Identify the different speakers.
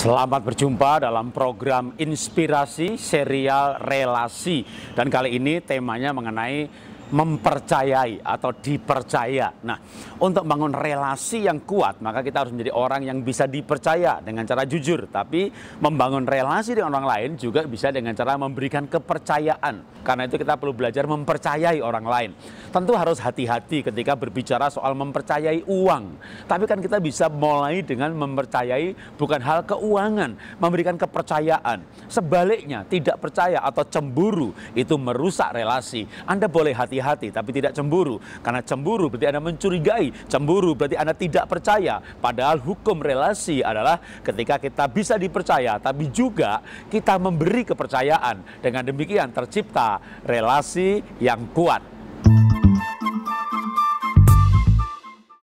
Speaker 1: Selamat berjumpa dalam program inspirasi serial relasi dan kali ini temanya mengenai mempercayai atau dipercaya. Nah, untuk bangun relasi yang kuat, maka kita harus menjadi orang yang bisa dipercaya dengan cara jujur, tapi membangun relasi dengan orang lain juga bisa dengan cara memberikan kepercayaan. Karena itu kita perlu belajar mempercayai orang lain. Tentu harus hati-hati ketika berbicara soal mempercayai uang. Tapi kan kita bisa mulai dengan mempercayai bukan hal keuangan, memberikan kepercayaan. Sebaliknya, tidak percaya atau cemburu itu merusak relasi. Anda boleh hati-hati tapi tidak cemburu. Karena cemburu berarti Anda mencurigai, cemburu berarti Anda tidak percaya. Padahal hukum relasi adalah ketika kita bisa dipercaya tapi juga kita memberi kepercayaan. Dengan demikian tercipta relasi yang kuat.